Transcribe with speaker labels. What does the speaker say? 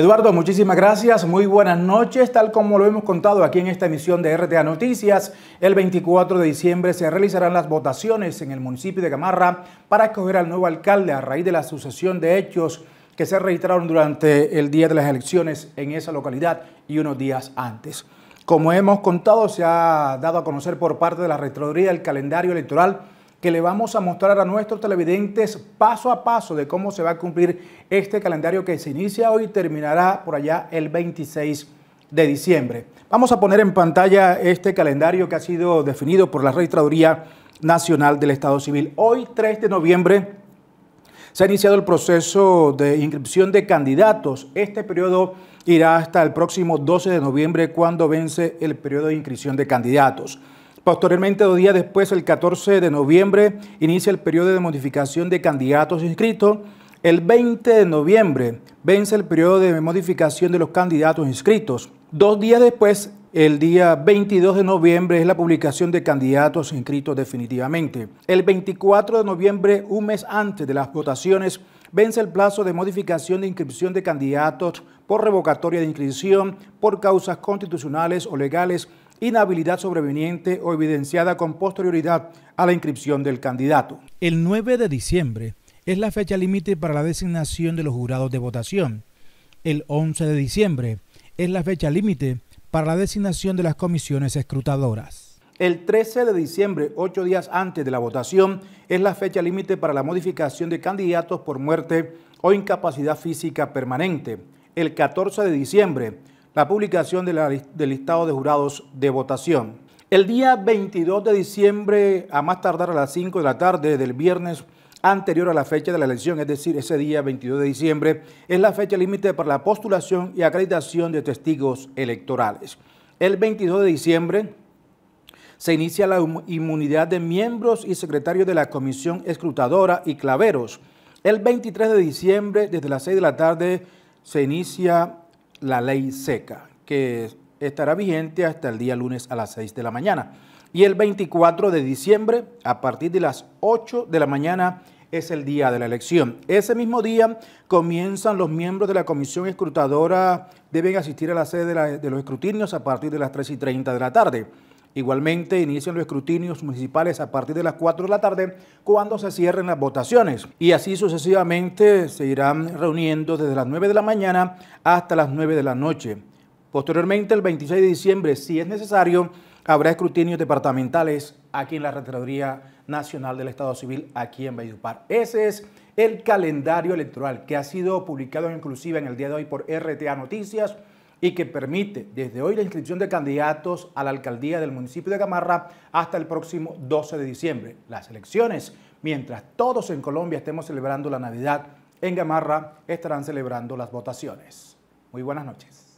Speaker 1: Eduardo, muchísimas gracias, muy buenas noches. Tal como lo hemos contado aquí en esta emisión de RTA Noticias, el 24 de diciembre se realizarán las votaciones en el municipio de Gamarra para escoger al nuevo alcalde a raíz de la sucesión de hechos que se registraron durante el día de las elecciones en esa localidad y unos días antes. Como hemos contado, se ha dado a conocer por parte de la Rectoría el calendario electoral que le vamos a mostrar a nuestros televidentes paso a paso de cómo se va a cumplir este calendario que se inicia hoy y terminará por allá el 26 de diciembre. Vamos a poner en pantalla este calendario que ha sido definido por la Registraduría Nacional del Estado Civil. Hoy, 3 de noviembre, se ha iniciado el proceso de inscripción de candidatos. Este periodo irá hasta el próximo 12 de noviembre, cuando vence el periodo de inscripción de candidatos. Posteriormente, dos días después, el 14 de noviembre, inicia el periodo de modificación de candidatos inscritos. El 20 de noviembre vence el periodo de modificación de los candidatos inscritos. Dos días después, el día 22 de noviembre es la publicación de candidatos inscritos definitivamente. El 24 de noviembre, un mes antes de las votaciones, vence el plazo de modificación de inscripción de candidatos por revocatoria de inscripción por causas constitucionales o legales inhabilidad sobreveniente o evidenciada con posterioridad a la inscripción del candidato. El 9 de diciembre es la fecha límite para la designación de los jurados de votación. El 11 de diciembre es la fecha límite para la designación de las comisiones escrutadoras. El 13 de diciembre, ocho días antes de la votación, es la fecha límite para la modificación de candidatos por muerte o incapacidad física permanente. El 14 de diciembre, la publicación del listado de jurados de votación. El día 22 de diciembre, a más tardar a las 5 de la tarde del viernes anterior a la fecha de la elección, es decir, ese día 22 de diciembre, es la fecha límite para la postulación y acreditación de testigos electorales. El 22 de diciembre se inicia la inmunidad de miembros y secretarios de la Comisión Escrutadora y Claveros. El 23 de diciembre, desde las 6 de la tarde, se inicia la ley seca, que estará vigente hasta el día lunes a las 6 de la mañana. Y el 24 de diciembre, a partir de las 8 de la mañana, es el día de la elección. Ese mismo día comienzan los miembros de la comisión escrutadora, deben asistir a la sede de, los escrutinios a partir de las 3 y 30 de la tarde. Igualmente, inician los escrutinios municipales a partir de las 4 de la tarde, cuando se cierren las votaciones. Y así sucesivamente se irán reuniendo desde las 9 de la mañana hasta las 9 de la noche. Posteriormente, el 26 de diciembre, si es necesario, habrá escrutinios departamentales aquí en la rectoría Nacional del Estado Civil, aquí en Valledupar. Ese es el calendario electoral que ha sido publicado inclusive en el día de hoy por RTA Noticias y que permite desde hoy la inscripción de candidatos a la alcaldía del municipio de Gamarra hasta el próximo 12 de diciembre. Las elecciones, mientras todos en Colombia estemos celebrando la Navidad, en Gamarra estarán celebrando las votaciones. Muy buenas noches.